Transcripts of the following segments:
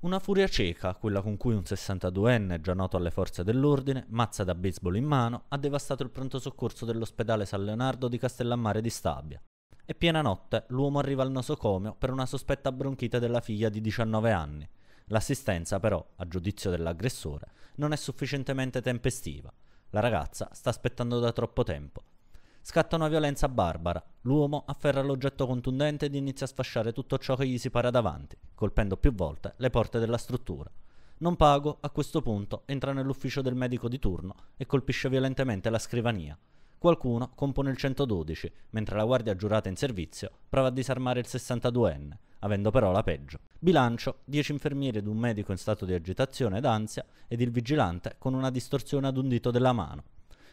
Una furia cieca, quella con cui un 62enne, già noto alle forze dell'ordine, mazza da baseball in mano, ha devastato il pronto soccorso dell'ospedale San Leonardo di Castellammare di Stabia. E piena notte l'uomo arriva al nosocomio per una sospetta bronchite della figlia di 19 anni. L'assistenza però, a giudizio dell'aggressore, non è sufficientemente tempestiva. La ragazza sta aspettando da troppo tempo Scatta una violenza barbara. L'uomo afferra l'oggetto contundente ed inizia a sfasciare tutto ciò che gli si para davanti, colpendo più volte le porte della struttura. Non pago, a questo punto, entra nell'ufficio del medico di turno e colpisce violentemente la scrivania. Qualcuno compone il 112, mentre la guardia giurata in servizio prova a disarmare il 62enne, avendo però la peggio. Bilancio, 10 infermieri ed un medico in stato di agitazione ed ansia ed il vigilante con una distorsione ad un dito della mano.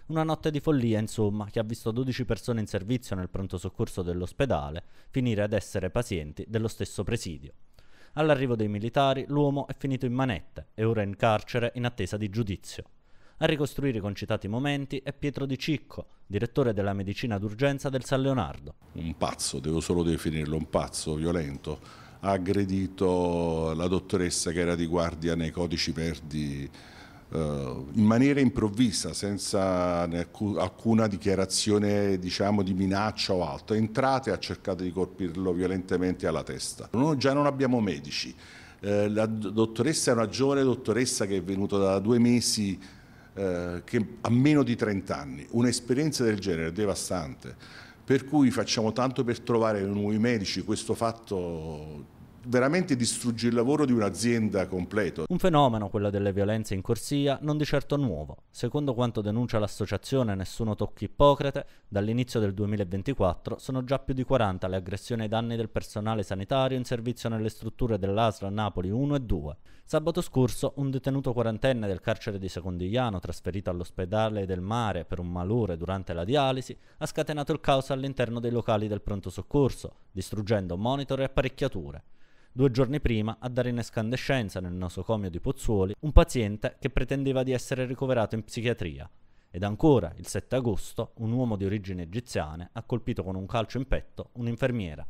Una notte di follia, insomma, che ha visto 12 persone in servizio nel pronto soccorso dell'ospedale finire ad essere pazienti dello stesso presidio. All'arrivo dei militari, l'uomo è finito in manette e ora in carcere in attesa di giudizio. A ricostruire i concitati momenti è Pietro Di Cicco, direttore della medicina d'urgenza del San Leonardo. Un pazzo, devo solo definirlo, un pazzo violento. Ha aggredito la dottoressa che era di guardia nei codici verdi eh, in maniera improvvisa, senza alcuna dichiarazione diciamo, di minaccia o altro, entrate e ha cercato di colpirlo violentemente alla testa. Noi già non abbiamo medici, eh, la dottoressa è una giovane dottoressa che è venuta da due mesi eh, che ha meno di 30 anni, un'esperienza del genere è devastante. Per cui facciamo tanto per trovare nuovi medici, questo fatto veramente distrugge il lavoro di un'azienda completo. Un fenomeno, quello delle violenze in corsia, non di certo nuovo. Secondo quanto denuncia l'associazione Nessuno Tocchi Ippocrate, dall'inizio del 2024 sono già più di 40 le aggressioni ai danni del personale sanitario in servizio nelle strutture dell'ASRA Napoli 1 e 2. Sabato scorso un detenuto quarantenne del carcere di Secondigliano, trasferito all'ospedale del mare per un malore durante la dialisi, ha scatenato il caos all'interno dei locali del pronto soccorso, distruggendo monitor e apparecchiature due giorni prima a dare in escandescenza nel nosocomio di Pozzuoli un paziente che pretendeva di essere ricoverato in psichiatria. Ed ancora, il 7 agosto, un uomo di origine egiziane ha colpito con un calcio in petto un'infermiera